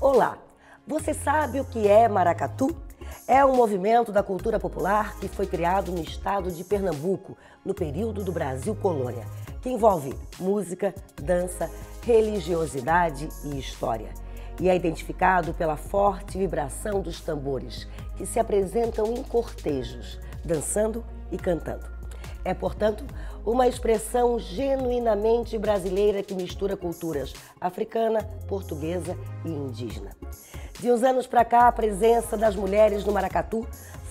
Olá! Você sabe o que é maracatu? É um movimento da cultura popular que foi criado no estado de Pernambuco, no período do Brasil colônia, que envolve música, dança, religiosidade e história. E é identificado pela forte vibração dos tambores, que se apresentam em cortejos, dançando e cantando. É, portanto, uma expressão genuinamente brasileira que mistura culturas africana, portuguesa e indígena. De uns anos para cá, a presença das mulheres no maracatu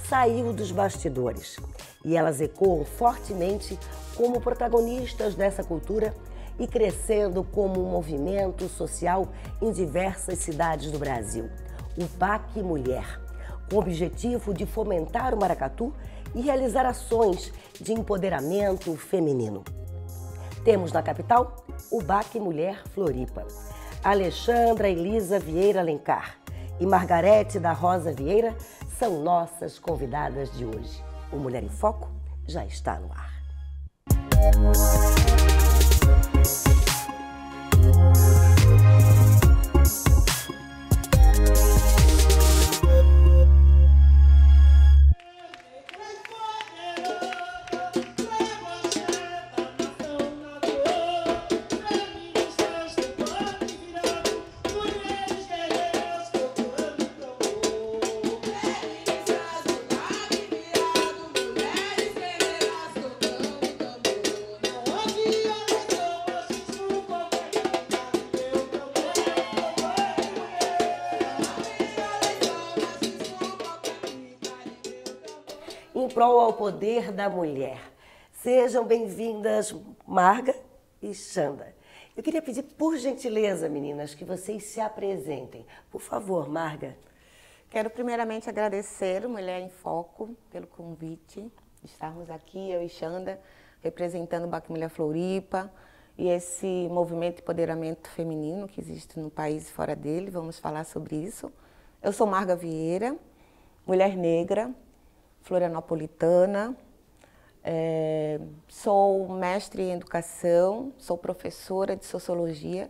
saiu dos bastidores e elas ecoam fortemente como protagonistas dessa cultura e crescendo como um movimento social em diversas cidades do Brasil. O PAC Mulher, com o objetivo de fomentar o maracatu e realizar ações de empoderamento feminino. Temos na capital o Baque Mulher Floripa. Alexandra Elisa Vieira Alencar e Margarete da Rosa Vieira são nossas convidadas de hoje. O Mulher em Foco já está no ar. poder da mulher. Sejam bem-vindas, Marga e Xanda. Eu queria pedir, por gentileza, meninas, que vocês se apresentem. Por favor, Marga. Quero primeiramente agradecer o Mulher em Foco pelo convite de estarmos aqui, eu e Xanda, representando o Baque Mulher Floripa e esse movimento de empoderamento feminino que existe no país e fora dele. Vamos falar sobre isso. Eu sou Marga Vieira, mulher negra, florianopolitana, é, sou mestre em educação, sou professora de sociologia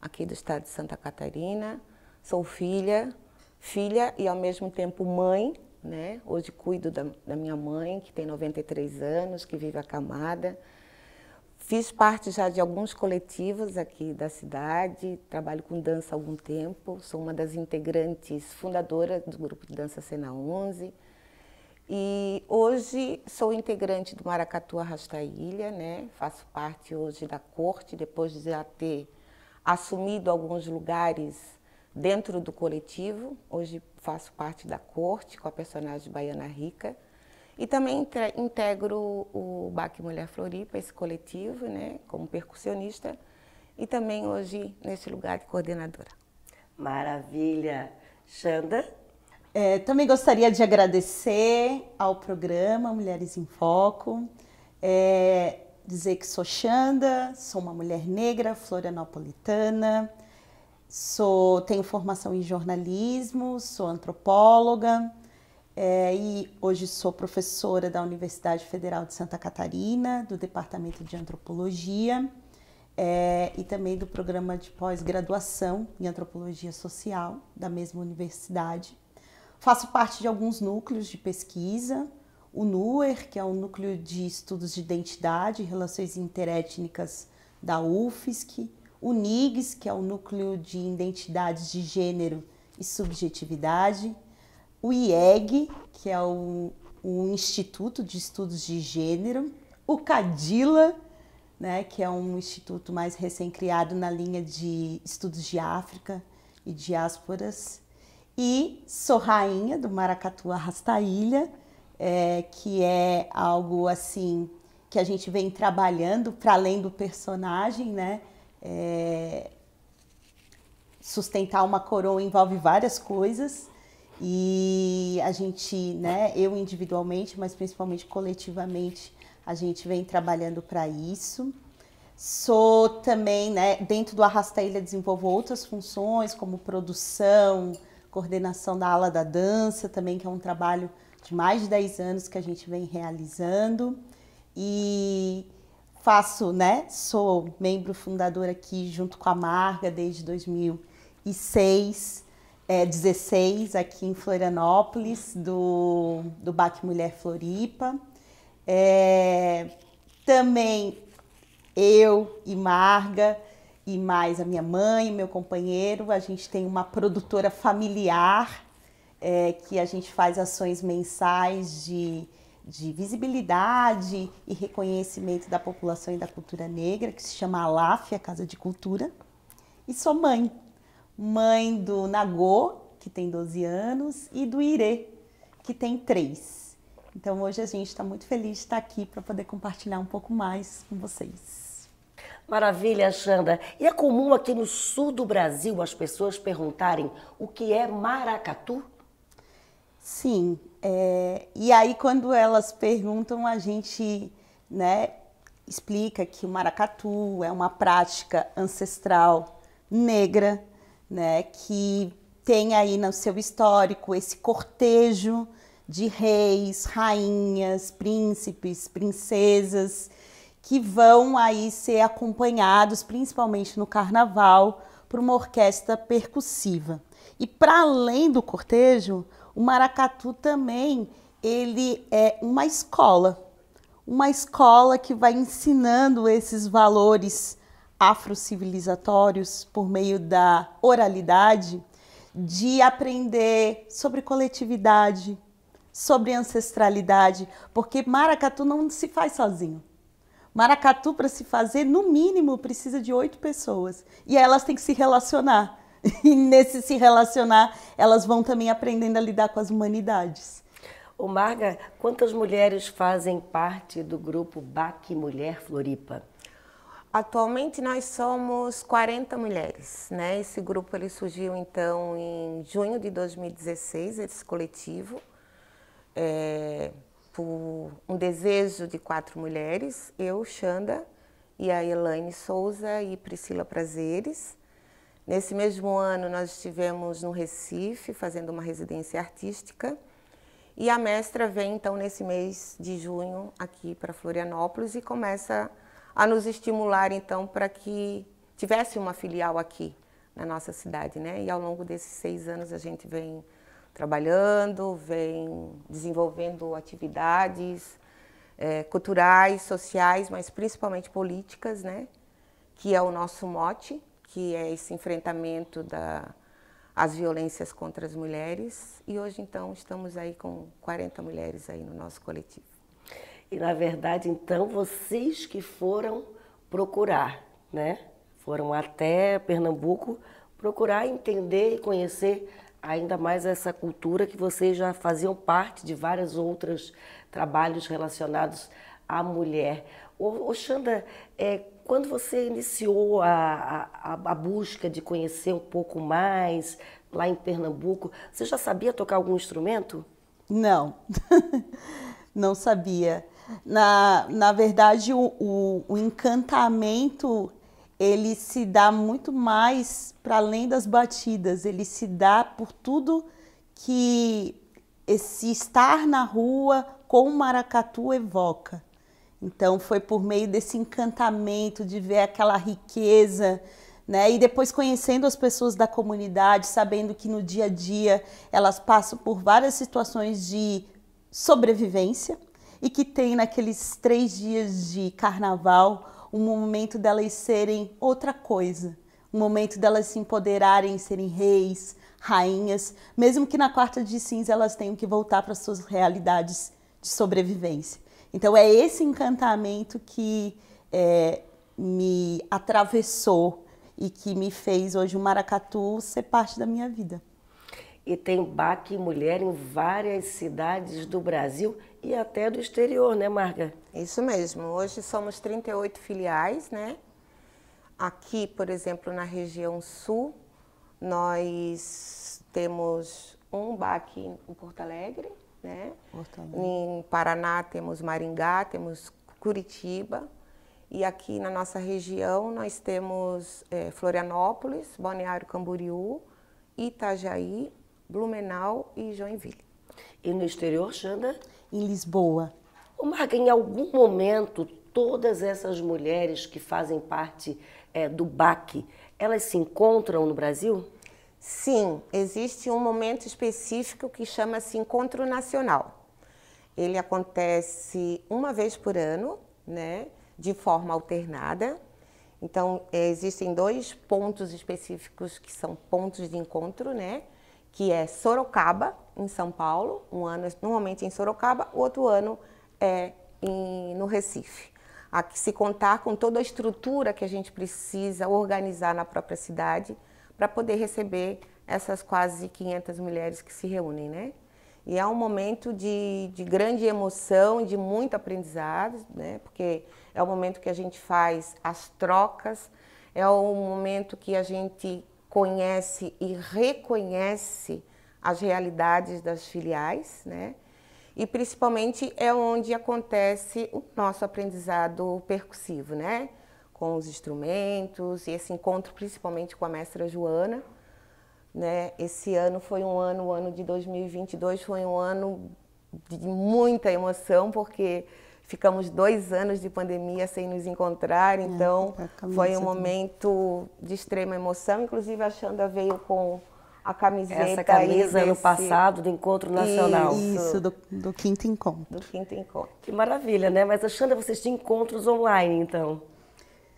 aqui do estado de Santa Catarina, sou filha, filha e ao mesmo tempo mãe, né? Hoje cuido da, da minha mãe, que tem 93 anos, que vive acamada. Fiz parte já de alguns coletivos aqui da cidade, trabalho com dança há algum tempo, sou uma das integrantes fundadoras do grupo de dança Cena 11. E hoje sou integrante do Maracatu Arrasta Ilha, né? faço parte hoje da corte, depois de já ter assumido alguns lugares dentro do coletivo. Hoje faço parte da corte com a personagem Baiana Rica. E também integro o Baque Mulher Floripa, esse coletivo, né? como percussionista. E também hoje nesse lugar de coordenadora. Maravilha! Xanda? É, também gostaria de agradecer ao programa Mulheres em Foco, é, dizer que sou Xanda, sou uma mulher negra florianopolitana, sou, tenho formação em jornalismo, sou antropóloga é, e hoje sou professora da Universidade Federal de Santa Catarina, do Departamento de Antropologia. É, e também do programa de pós-graduação em antropologia social da mesma universidade. Faço parte de alguns núcleos de pesquisa, o NUER, que é o Núcleo de Estudos de Identidade e Relações Interétnicas da UFSC, o NIGS, que é o Núcleo de Identidades de Gênero e Subjetividade, o IEG, que é o, o Instituto de Estudos de Gênero, o CADILA, né, que é um instituto mais recém-criado na linha de estudos de África e diásporas, e sou rainha do maracatu arrastailha, é, que é algo assim que a gente vem trabalhando para além do personagem, né? É, sustentar uma coroa envolve várias coisas e a gente, né, eu individualmente, mas principalmente coletivamente, a gente vem trabalhando para isso. Sou também, né, dentro do Arrasta Ilha desenvolvo outras funções como produção, coordenação da ala da dança também, que é um trabalho de mais de 10 anos que a gente vem realizando. E faço, né? Sou membro fundador aqui junto com a Marga desde 2006, é, 16 aqui em Florianópolis, do, do Baque Mulher Floripa. É, também eu e Marga e mais a minha mãe, meu companheiro. A gente tem uma produtora familiar é, que a gente faz ações mensais de, de visibilidade e reconhecimento da população e da cultura negra, que se chama ALAF, a Casa de Cultura. E sou mãe, mãe do Nagô, que tem 12 anos, e do Irê, que tem 3. Então hoje a gente está muito feliz de estar aqui para poder compartilhar um pouco mais com vocês. Maravilha, Xanda. E é comum aqui no sul do Brasil as pessoas perguntarem o que é maracatu? Sim. É... E aí, quando elas perguntam, a gente né, explica que o maracatu é uma prática ancestral negra, né, que tem aí no seu histórico esse cortejo de reis, rainhas, príncipes, princesas que vão aí ser acompanhados, principalmente no carnaval, por uma orquestra percussiva. E para além do cortejo, o maracatu também ele é uma escola, uma escola que vai ensinando esses valores afrocivilizatórios por meio da oralidade, de aprender sobre coletividade, sobre ancestralidade, porque maracatu não se faz sozinho. Maracatu, para se fazer, no mínimo, precisa de oito pessoas. E elas têm que se relacionar. E nesse se relacionar, elas vão também aprendendo a lidar com as humanidades. O Marga, quantas mulheres fazem parte do grupo BAC Mulher Floripa? Atualmente nós somos 40 mulheres, né? Esse grupo ele surgiu então em junho de 2016, esse coletivo. É, Tipo, um desejo de quatro mulheres, eu, Xanda e a Elaine Souza e Priscila Prazeres. Nesse mesmo ano, nós estivemos no Recife, fazendo uma residência artística. E a mestra vem, então, nesse mês de junho, aqui para Florianópolis e começa a nos estimular, então, para que tivesse uma filial aqui na nossa cidade, né? E ao longo desses seis anos, a gente vem trabalhando, vem desenvolvendo atividades é, culturais, sociais, mas principalmente políticas, né? que é o nosso mote, que é esse enfrentamento das violências contra as mulheres e hoje então estamos aí com 40 mulheres aí no nosso coletivo. E na verdade então vocês que foram procurar, né? Foram até Pernambuco procurar entender e conhecer ainda mais essa cultura que vocês já faziam parte de vários outros trabalhos relacionados à mulher. Oxanda, é, quando você iniciou a, a, a, busca de conhecer um pouco mais lá em Pernambuco, você já sabia tocar algum instrumento? Não, não sabia. Na, na verdade, o, o, o encantamento ele se dá muito mais para além das batidas, ele se dá por tudo que esse estar na rua com o maracatu evoca. Então foi por meio desse encantamento de ver aquela riqueza, né? E depois conhecendo as pessoas da comunidade, sabendo que no dia a dia elas passam por várias situações de sobrevivência e que tem naqueles três dias de carnaval um momento delas serem outra coisa, um momento delas se empoderarem, serem reis, rainhas, mesmo que na quarta de cinza elas tenham que voltar para suas realidades de sobrevivência. Então é esse encantamento que é, me atravessou e que me fez hoje o maracatu ser parte da minha vida. E tem baque mulher em várias cidades do Brasil e até do exterior, né, Marga? Isso mesmo. Hoje somos 38 filiais, né? Aqui, por exemplo, na região sul, nós temos um bar em Porto Alegre, né? Porto Alegre. Em Paraná temos Maringá, temos Curitiba. E aqui na nossa região nós temos é, Florianópolis, Balneário Camboriú, Itajaí, Blumenau e Joinville. E no exterior, Xanda? em Lisboa? Ô Marga, em algum momento, todas essas mulheres que fazem parte é, do BAC, elas se encontram no Brasil? Sim, existe um momento específico que chama-se Encontro Nacional. Ele acontece uma vez por ano, né, de forma alternada. Então, existem dois pontos específicos que são pontos de encontro, né? que é Sorocaba, em São Paulo, um ano normalmente em Sorocaba, o outro ano é em, no Recife. A que se contar com toda a estrutura que a gente precisa organizar na própria cidade para poder receber essas quase 500 mulheres que se reúnem, né? E é um momento de, de grande emoção, de muito aprendizado, né? Porque é o momento que a gente faz as trocas, é o momento que a gente conhece e reconhece as realidades das filiais, né? E principalmente é onde acontece o nosso aprendizado percussivo, né? Com os instrumentos e esse encontro principalmente com a mestra Joana, né? Esse ano foi um ano, o ano de 2022 foi um ano de muita emoção, porque Ficamos dois anos de pandemia sem nos encontrar, é, então é, foi um momento de extrema emoção. Inclusive, a Xanda veio com a camiseta. Essa camisa desse... no passado do Encontro Nacional. Isso, do, do, quinto encontro. Do quinto encontro. Que maravilha, né? Mas, Xanda, vocês tinham encontros online, então?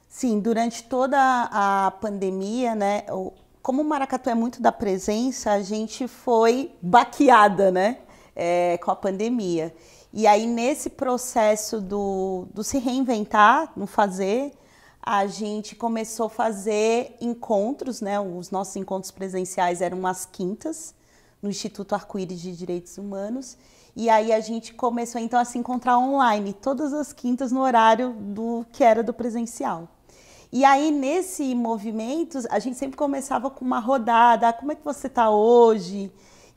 Sim, durante toda a pandemia, né? Como o maracatu é muito da presença, a gente foi baqueada, né? É, com a pandemia. E aí, nesse processo do, do se reinventar, no fazer, a gente começou a fazer encontros, né? Os nossos encontros presenciais eram umas quintas no Instituto Arco-Íris de Direitos Humanos. E aí a gente começou então a se encontrar online, todas as quintas no horário do que era do presencial. E aí nesse movimento, a gente sempre começava com uma rodada, ah, como é que você está hoje?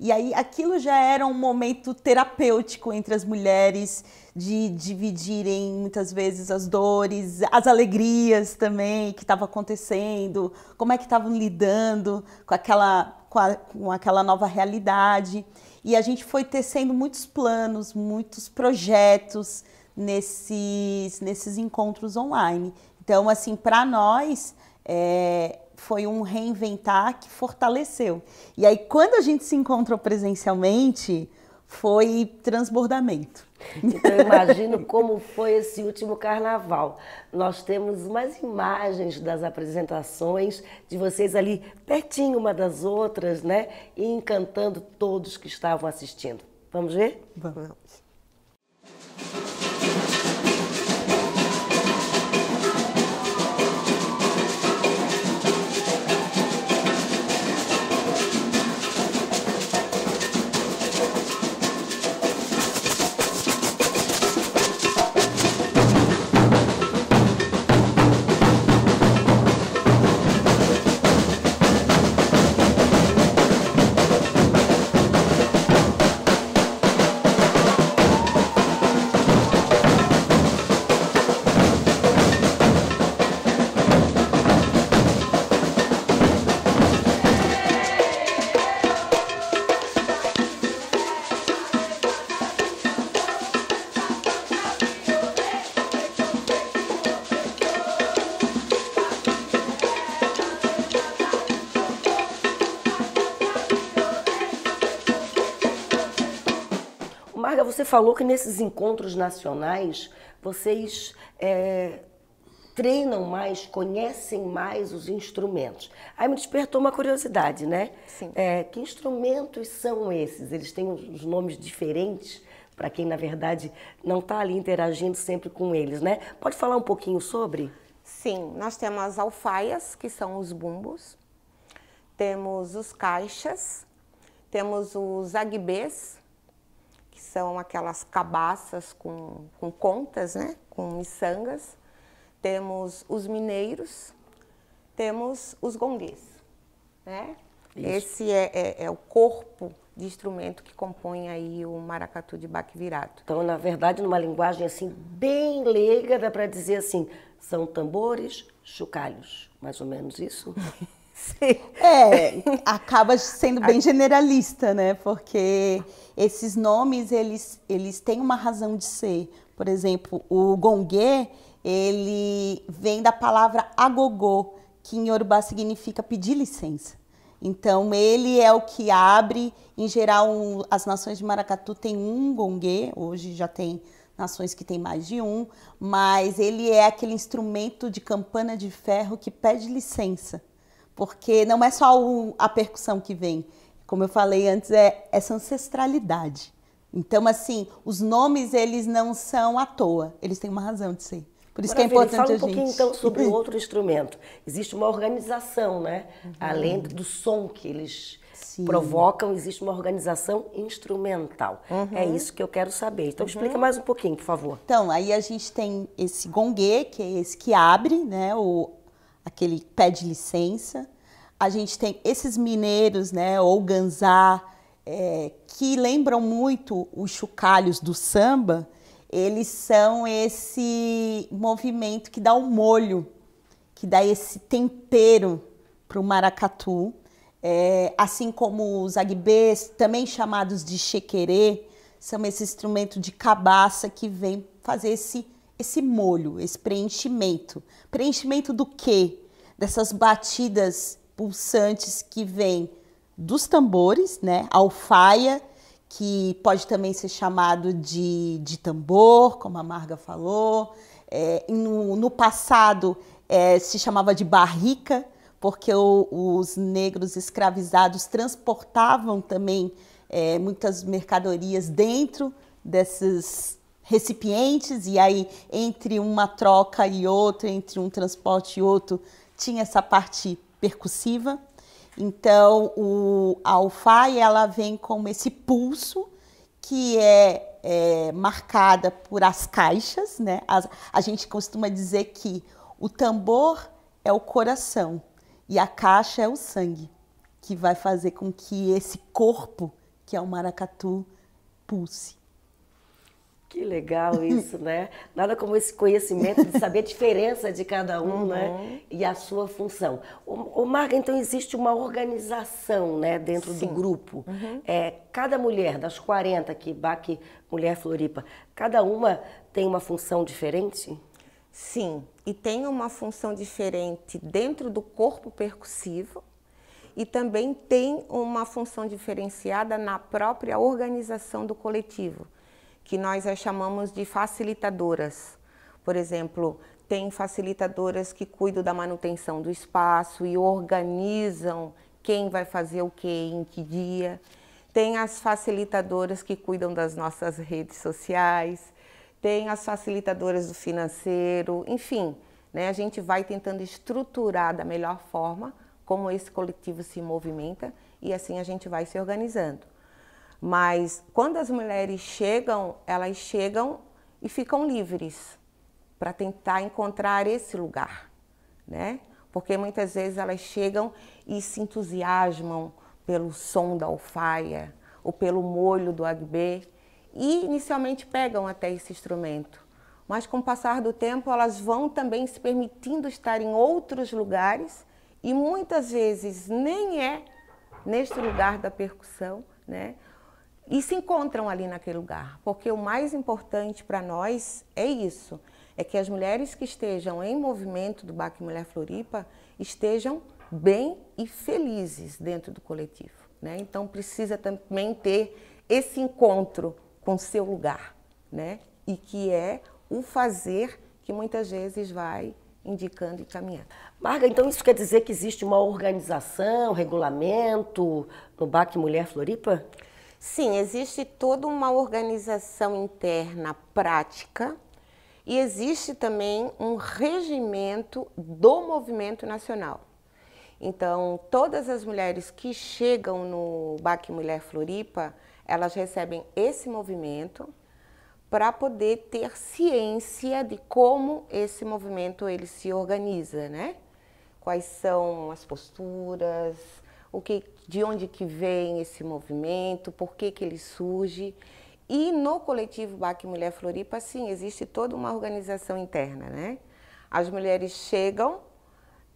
E aí aquilo já era um momento terapêutico entre as mulheres, de dividirem muitas vezes as dores, as alegrias também que estava acontecendo, como é que estavam lidando com aquela, com, a, com aquela nova realidade. E a gente foi tecendo muitos planos, muitos projetos nesses, nesses encontros online. Então, assim, para nós, é, foi um reinventar que fortaleceu. E aí, quando a gente se encontrou presencialmente, foi transbordamento. Então, eu imagino como foi esse último carnaval. Nós temos umas imagens das apresentações de vocês ali pertinho uma das outras, né? E encantando todos que estavam assistindo. Vamos ver? Vamos. Marga, você falou que nesses encontros nacionais vocês é, treinam mais, conhecem mais os instrumentos. Aí me despertou uma curiosidade, né? Sim. É, que instrumentos são esses? Eles têm uns nomes diferentes para quem, na verdade, não está ali interagindo sempre com eles, né? Pode falar um pouquinho sobre? Sim, nós temos as alfaias, que são os bumbos, temos os caixas, temos os aguibês, são aquelas cabaças com, com contas, né? com miçangas, temos os mineiros, temos os gonguês. Né? Esse é, é, é, o corpo de instrumento que compõe aí o maracatu de baque virado. Então, na verdade, numa linguagem assim bem leiga, dá para dizer assim, são tambores, chocalhos, mais ou menos isso. Sim. É, acaba sendo bem generalista, né? Porque esses nomes, eles, eles têm uma razão de ser. Por exemplo, o gongue, ele vem da palavra agogô, que em Yorubá significa pedir licença. Então, ele é o que abre, em geral, um, as nações de maracatu têm um gongue, hoje já tem nações que têm mais de um, mas ele é aquele instrumento de campana de ferro que pede licença porque não é só o, a percussão que vem, como eu falei antes, é essa ancestralidade. Então, assim, os nomes eles não são à toa, eles têm uma razão de ser. Por isso Maravilha. que é importante Fala um a gente. pouquinho então sobre o outro instrumento. Existe uma organização, né? Uhum. Além do som que eles Sim. provocam, existe uma organização instrumental. Uhum. É isso que eu quero saber. Então uhum. explica mais um pouquinho, por favor. Então, aí a gente tem esse gongue, que é esse que abre, né, o, aquele pé de licença. A gente tem esses mineiros, né, ou ganzá, é, que lembram muito os chocalhos do samba, eles são esse movimento que dá o um molho, que dá esse tempero para o maracatu. É, assim como os agbês, também chamados de chequerê, são esse instrumento de cabaça que vem fazer esse esse molho, esse preenchimento. Preenchimento do quê? Dessas batidas pulsantes que vêm dos tambores, né? alfaia, que pode também ser chamado de, de tambor, como a Marga falou. É, no, no, passado é, se chamava de barrica, porque o, os negros escravizados transportavam também é, muitas mercadorias dentro desses recipientes, e aí entre uma troca e outra, entre um transporte e outro, tinha essa parte percussiva. Então, o, a alfai ela vem como esse pulso que é, é marcada por as caixas, né? As, a gente costuma dizer que o tambor é o coração e a caixa é o sangue, que vai fazer com que esse corpo, que é o maracatu, pulse. Que legal isso, né? Nada como esse conhecimento de saber a diferença de cada um, né? uhum. né? E a sua função. O, o Marga, então existe uma organização, né, dentro Sim. do grupo. Uhum. É, cada mulher das 40 que BAC Mulher Floripa, cada uma tem uma função diferente? Sim, e tem uma função diferente dentro do corpo percussivo e também tem uma função diferenciada na própria organização do coletivo que nós as chamamos de facilitadoras. Por exemplo, tem facilitadoras que cuidam da manutenção do espaço e organizam quem vai fazer o que, em que dia. Tem as facilitadoras que cuidam das nossas redes sociais, tem as facilitadoras do financeiro, enfim, né, a gente vai tentando estruturar da melhor forma como esse coletivo se movimenta e assim a gente vai se organizando. Mas quando as mulheres chegam, elas chegam e ficam livres para tentar encontrar esse lugar, né? Porque muitas vezes elas chegam e se entusiasmam pelo som da alfaia ou pelo molho do agbê e inicialmente pegam até esse instrumento. Mas com o passar do tempo, elas vão também se permitindo estar em outros lugares e muitas vezes nem é neste lugar da percussão, né? e se encontram ali naquele lugar, porque o mais importante para nós é isso, é que as mulheres que estejam em movimento do Baque Mulher Floripa estejam bem e felizes dentro do coletivo. Né? Então precisa também ter esse encontro com seu lugar, né? e que é o fazer que muitas vezes vai indicando e caminhando. Marga, então isso quer dizer que existe uma organização, regulamento no Baque Mulher Floripa? Sim, existe toda uma organização interna prática e existe também um regimento do movimento nacional. Então, todas as mulheres que chegam no BAC Mulher Floripa, elas recebem esse movimento para poder ter ciência de como esse movimento ele se organiza, né? Quais são as posturas, o que, de onde que vem esse movimento, por que, que ele surge. E no coletivo Baque Mulher Floripa, sim, existe toda uma organização interna, né? As mulheres chegam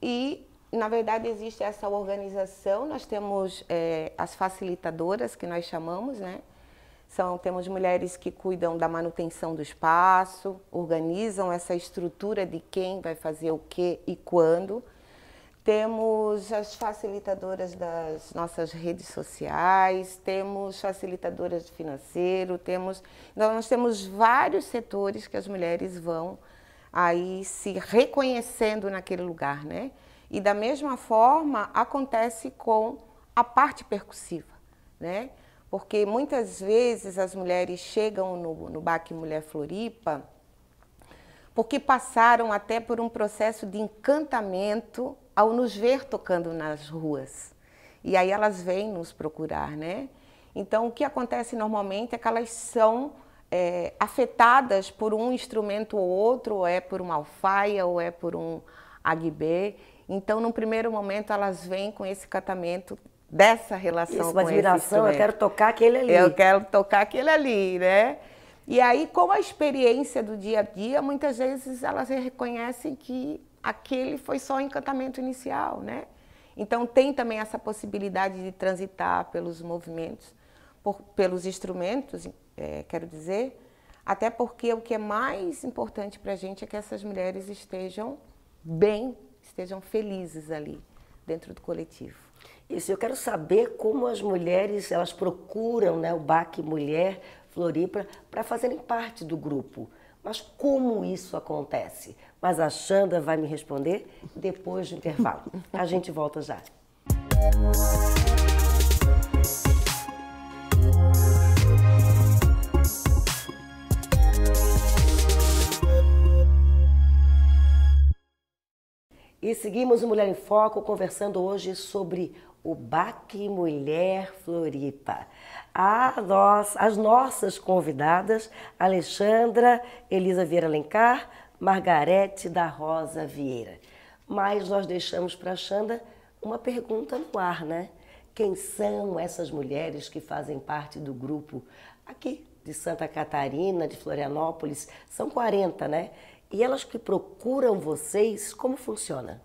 e, na verdade, existe essa organização. Nós temos é, as facilitadoras, que nós chamamos, né? São, temos mulheres que cuidam da manutenção do espaço, organizam essa estrutura de quem vai fazer o que e quando. Temos as facilitadoras das nossas redes sociais, temos facilitadoras de financeiro, temos. Então, nós temos vários setores que as mulheres vão aí se reconhecendo naquele lugar, né? E da mesma forma acontece com a parte percussiva, né? Porque muitas vezes as mulheres chegam no, no Baque Mulher Floripa porque passaram até por um processo de encantamento ao nos ver tocando nas ruas. E aí elas vêm nos procurar, né? Então, o que acontece normalmente é que elas são é, afetadas por um instrumento ou outro, ou é por uma alfaia, ou é por um aguibê. Então, num primeiro momento, elas vêm com esse catamento dessa relação Isso, com esse instrumento. eu quero tocar aquele ali. Eu quero tocar aquele ali, né? E aí, com a experiência do dia a dia, muitas vezes elas reconhecem que aquele foi só o encantamento inicial, né? Então tem também essa possibilidade de transitar pelos movimentos, por, pelos instrumentos, é, quero dizer, até porque o que é mais importante para a gente é que essas mulheres estejam bem, estejam felizes ali dentro do coletivo. Isso, eu quero saber como as mulheres elas procuram né, o Baque Mulher Floripa para fazerem parte do grupo. Mas como isso acontece? mas a Xanda vai me responder depois do intervalo. A gente volta já. E seguimos o Mulher em Foco conversando hoje sobre o Baque Mulher Floripa. Nós, as nossas convidadas, Alexandra Elisa Vieira Alencar, Margarete da Rosa Vieira. Mas nós deixamos para a Xanda uma pergunta no ar, né? Quem são essas mulheres que fazem parte do grupo aqui de Santa Catarina, de Florianópolis? São 40, né? E elas que procuram vocês, como funciona?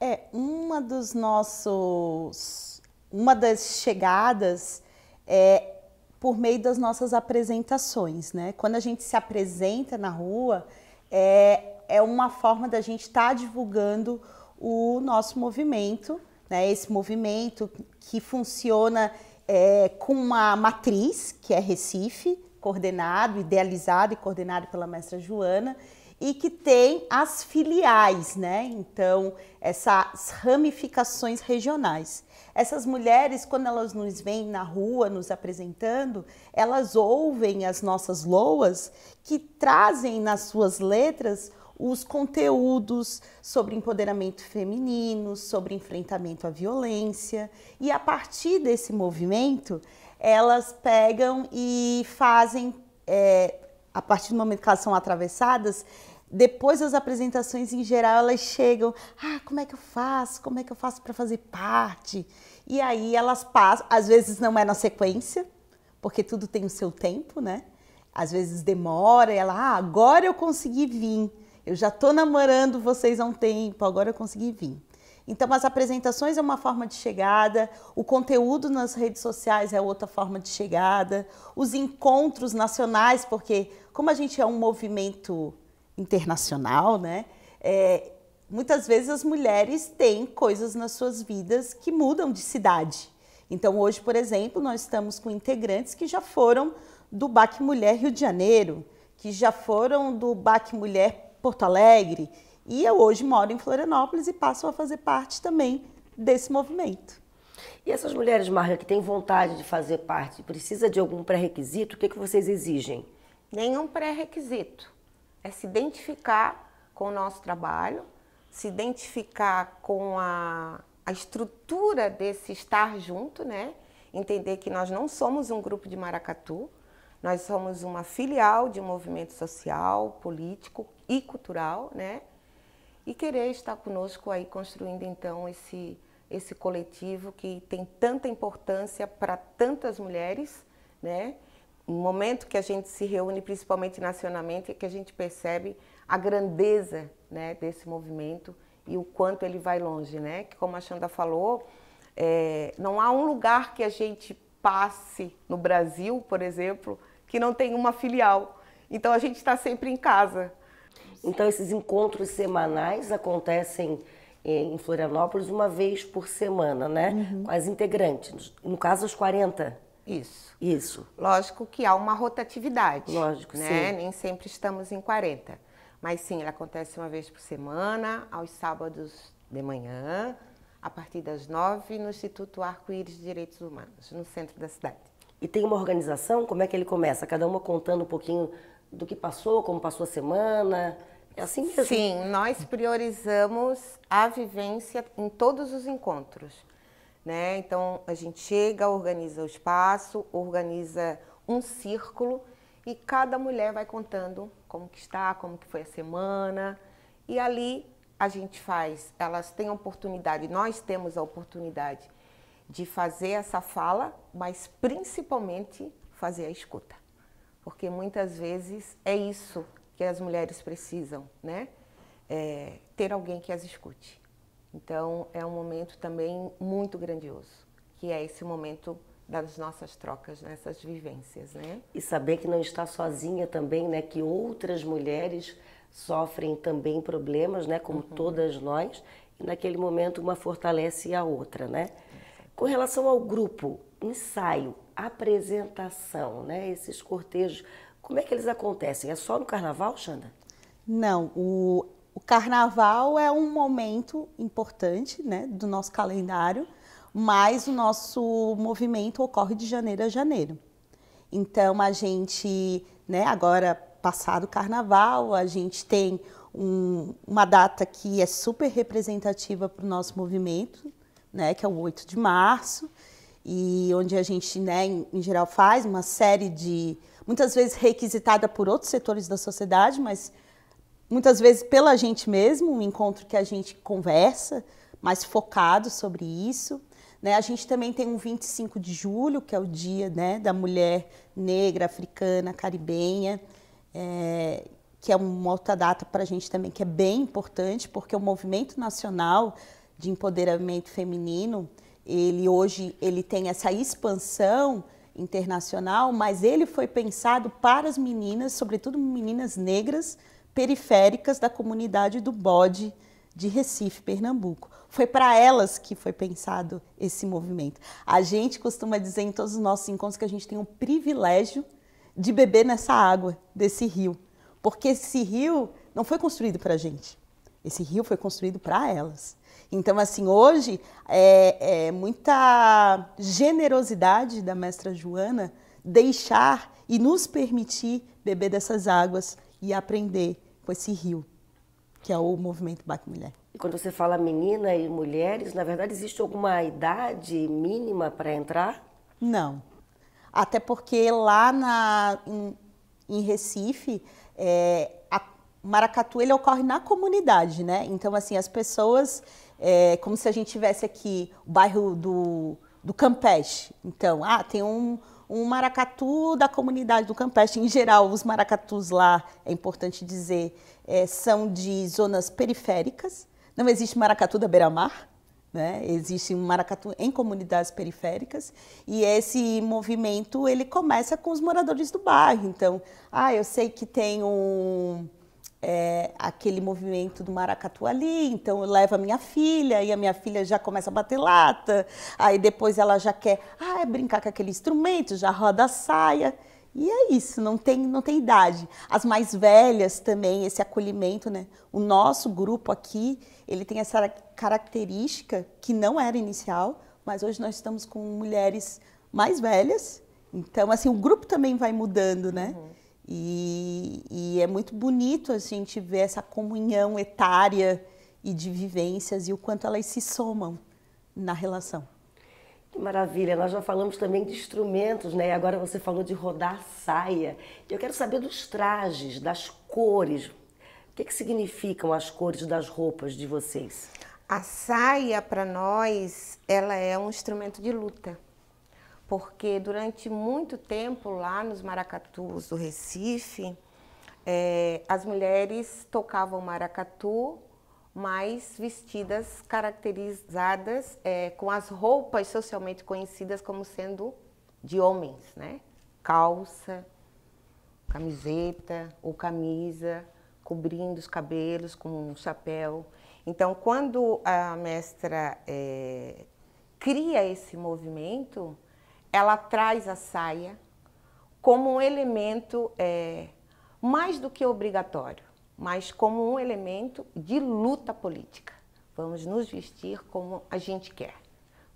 É, uma dos nossos uma das chegadas é por meio das nossas apresentações, né? Quando a gente se apresenta na rua, é, é uma forma da gente estar tá divulgando o nosso movimento, né? Esse movimento que funciona é, com uma matriz que é Recife, coordenado, idealizado e coordenado pela mestra Joana, e que tem as filiais, né? Então, essas ramificações regionais. Essas mulheres, quando elas nos vêm na rua nos apresentando, elas ouvem as nossas loas que trazem nas suas letras os conteúdos sobre empoderamento feminino, sobre enfrentamento à violência, e a partir desse movimento, elas pegam e fazem, é, a partir do momento que elas são atravessadas, depois as apresentações em geral elas chegam, ah, como é que eu faço? Como é que eu faço para fazer parte? E aí elas passam, às vezes não é na sequência, porque tudo tem o seu tempo, né? Às vezes demora, ela, ah, agora eu consegui vir. Eu já tô namorando vocês há um tempo, agora eu consegui vir. Então, as apresentações é uma forma de chegada, o conteúdo nas redes sociais é outra forma de chegada, os encontros nacionais, porque como a gente é um movimento internacional, né? É, muitas vezes as mulheres têm coisas nas suas vidas que mudam de cidade. Então, hoje, por exemplo, nós estamos com integrantes que já foram do BAC Mulher Rio de Janeiro, que já foram do BAC Mulher Porto Alegre, e eu hoje moro em Florianópolis e passo a fazer parte também desse movimento. E essas mulheres, Marga, que têm vontade de fazer parte, precisa de algum pré-requisito? O que, é que vocês exigem? Nenhum pré-requisito é se identificar com o nosso trabalho, se identificar com a, a estrutura desse estar junto, né? Entender que nós não somos um grupo de maracatu, nós somos uma filial de um movimento social, político e cultural, né? E querer estar conosco aí construindo então esse esse coletivo que tem tanta importância para tantas mulheres, né? um momento que a gente se reúne, principalmente nacionalmente, é que a gente percebe a grandeza né, desse movimento e o quanto ele vai longe, né? Que como a Xanda falou, é, não há um lugar que a gente passe no Brasil, por exemplo, que não tenha uma filial. Então a gente está sempre em casa. Então esses encontros semanais acontecem é, em Florianópolis uma vez por semana, né? Uhum. Com as integrantes, no caso as 40 isso. Isso. Lógico que há uma rotatividade. Lógico, né? sim. Nem sempre estamos em 40. Mas sim, ela acontece uma vez por semana, aos sábados de manhã, a partir das 9, no Instituto Arco-Íris de Direitos Humanos, no centro da cidade. E tem uma organização? Como é que ele começa? Cada uma contando um pouquinho do que passou, como passou a semana? É assim mesmo? Sim, nós priorizamos a vivência em todos os encontros né? Então a gente chega, organiza o espaço, organiza um círculo e cada mulher vai contando como que está, como que foi a semana. E ali a gente faz, elas têm a oportunidade, nós temos a oportunidade de fazer essa fala, mas principalmente fazer a escuta. Porque muitas vezes é isso que as mulheres precisam, né? É, ter alguém que as escute. Então, é um momento também muito grandioso, que é esse momento das nossas trocas, nessas vivências, né? E saber que não está sozinha também, né? Que outras mulheres sofrem também problemas, né? Como uhum. todas nós. E naquele momento uma fortalece a outra, né? Com relação ao grupo, ensaio, apresentação, né? Esses cortejos, como é que eles acontecem? É só no carnaval, Xanda? Não, o, o carnaval é um momento importante né, do nosso calendário, mas o nosso movimento ocorre de janeiro a janeiro. Então a gente, né, agora passado o carnaval, a gente tem um, uma data que é super representativa para o nosso movimento, né, que é o 8 de março, e onde a gente, né, em, em geral, faz uma série de, muitas vezes requisitada por outros setores da sociedade, mas muitas vezes pela gente mesmo, um encontro que a gente conversa, mais focado sobre isso. Né? A gente também tem um 25 de julho, que é o dia né, da mulher negra, africana, caribenha, é, que é uma outra data para a gente também que é bem importante, porque o movimento nacional de empoderamento feminino, ele hoje ele tem essa expansão internacional, mas ele foi pensado para as meninas, sobretudo meninas negras, periféricas da comunidade do bode de Recife, Pernambuco. Foi para elas que foi pensado esse movimento. A gente costuma dizer em todos os nossos encontros que a gente tem o privilégio de beber nessa água desse rio, porque esse rio não foi construído para a gente. Esse rio foi construído para elas. Então, assim, hoje é, é, muita generosidade da mestra Joana deixar e nos permitir beber dessas águas e aprender com esse rio, que é o movimento Baque Mulher. E quando você fala menina e mulheres, na verdade existe alguma idade mínima para entrar? Não. Até porque lá na, em, em Recife, é, a maracatu ele ocorre na comunidade, né? Então, assim, as pessoas, é, como se a gente tivesse aqui o bairro do, do Campeche. Então, ah, tem um, um maracatu da comunidade do Campestre. Em geral, os maracatus lá, é importante dizer, é, são de zonas periféricas. Não existe maracatu da beira-mar, né? Existe um maracatu em comunidades periféricas e esse movimento ele começa com os moradores do bairro. Então, ah, eu sei que tem um é, aquele movimento do maracatu ali, então eu levo a minha filha e a minha filha já começa a bater lata, aí depois ela já quer ah, é brincar com aquele instrumento, já roda a saia. E é isso, não tem, não tem idade. As mais velhas também, esse acolhimento, né? O nosso grupo aqui, ele tem essa característica que não era inicial, mas hoje nós estamos com mulheres mais velhas. Então, assim, o grupo também vai mudando, né? Uhum. E, e, é muito bonito a assim, gente ver essa comunhão etária e de vivências e o quanto elas se somam na relação. Que maravilha! Nós já falamos também de instrumentos, né? Agora você falou de rodar saia. Eu quero saber dos trajes, das cores. O que, que significam as cores das roupas de vocês? A saia, para nós, ela é um instrumento de luta porque durante muito tempo lá nos maracatus do Recife, é, as mulheres tocavam maracatu, mas vestidas caracterizadas é, com as roupas socialmente conhecidas como sendo de homens, né? Calça, camiseta ou camisa, cobrindo os cabelos com um chapéu. Então, quando a mestra é, cria esse movimento, ela traz a saia como um elemento é, mais do que obrigatório, mas como um elemento de luta política. Vamos nos vestir como a gente quer.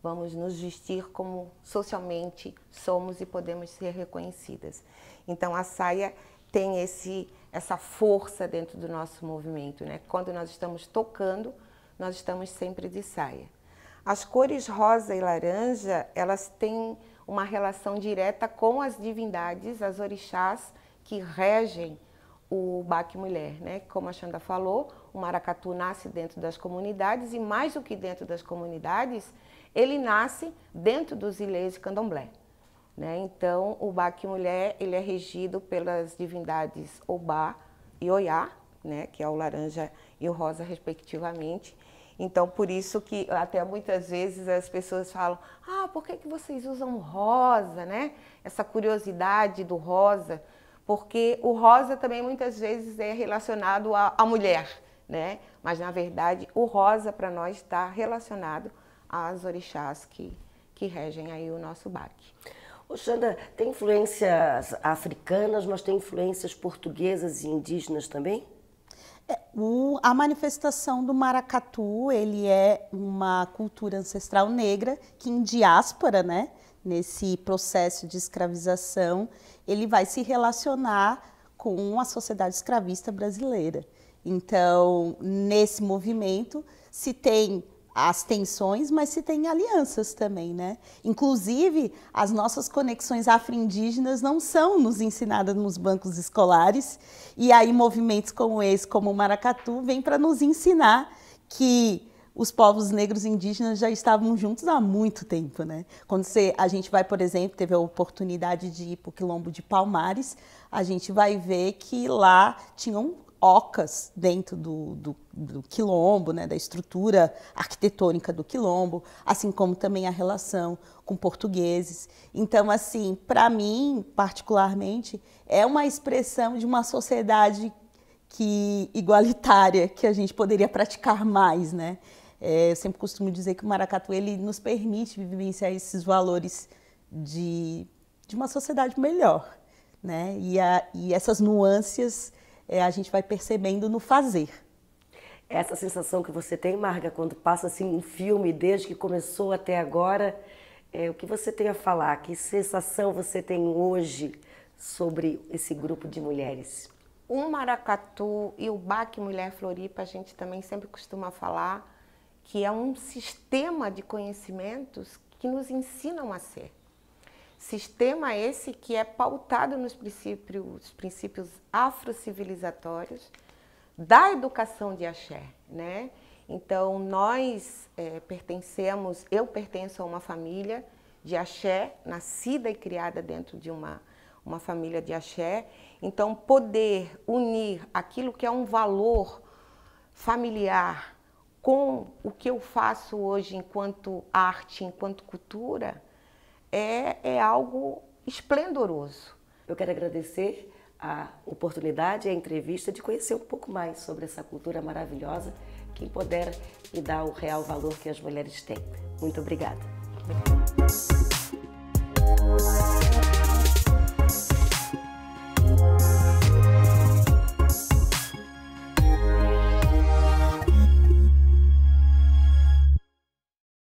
Vamos nos vestir como socialmente somos e podemos ser reconhecidas. Então a saia tem esse essa força dentro do nosso movimento, né? Quando nós estamos tocando, nós estamos sempre de saia. As cores rosa e laranja, elas têm uma relação direta com as divindades, as orixás que regem o Baque Mulher, né? Como a Xanda falou, o maracatu nasce dentro das comunidades e mais do que dentro das comunidades, ele nasce dentro dos ilês de Candomblé. Né? Então, o Baque Mulher ele é regido pelas divindades Obá e Oyá, né? que é o laranja e o rosa, respectivamente. Então, por isso que até muitas vezes as pessoas falam: ah, por que, que vocês usam rosa, né? Essa curiosidade do rosa, porque o rosa também muitas vezes é relacionado à, mulher, né? Mas na verdade, o rosa para nós está relacionado às orixás que, que regem aí o nosso baque. Oxanda, tem influências africanas, mas tem influências portuguesas e indígenas também? É, o, a manifestação do maracatu, ele é uma cultura ancestral negra que em diáspora, né, nesse processo de escravização, ele vai se relacionar com a sociedade escravista brasileira. Então, nesse movimento, se tem as tensões, mas se tem alianças também, né? Inclusive, as nossas conexões afro-indígenas não são nos ensinadas nos bancos escolares, e aí movimentos como esse, como o Maracatu, vêm para nos ensinar que os povos negros indígenas já estavam juntos há muito tempo, né? Quando você, a gente vai, por exemplo, teve a oportunidade de ir para o Quilombo de Palmares, a gente vai ver que lá tinham ocas dentro do, do, do quilombo, né, da estrutura arquitetônica do quilombo, assim como também a relação com portugueses. Então, assim, para mim, particularmente, é uma expressão de uma sociedade que igualitária que a gente poderia praticar mais, né? É, eu sempre costumo dizer que o maracatu ele nos permite vivenciar esses valores de, de uma sociedade melhor, né? E, a, e essas nuances é, a gente vai percebendo no fazer. Essa sensação que você tem, Marga, quando passa assim um filme desde que começou até agora, é, o que você tem a falar? Que sensação você tem hoje sobre esse grupo de mulheres? O maracatu e o Baque Mulher Floripa, a gente também sempre costuma falar que é um sistema de conhecimentos que nos ensinam a ser. Sistema esse que é pautado nos princípios, princípios afrocivilizatórios da educação de axé, né? Então, nós é, pertencemos, eu pertenço a uma família de axé, nascida e criada dentro de uma, uma família de axé. Então, poder unir aquilo que é um valor familiar com o que eu faço hoje enquanto arte, enquanto cultura, é, é algo esplendoroso. Eu quero agradecer a oportunidade e a entrevista de conhecer um pouco mais sobre essa cultura maravilhosa que empodera e dá o real valor que as mulheres têm. Muito obrigada.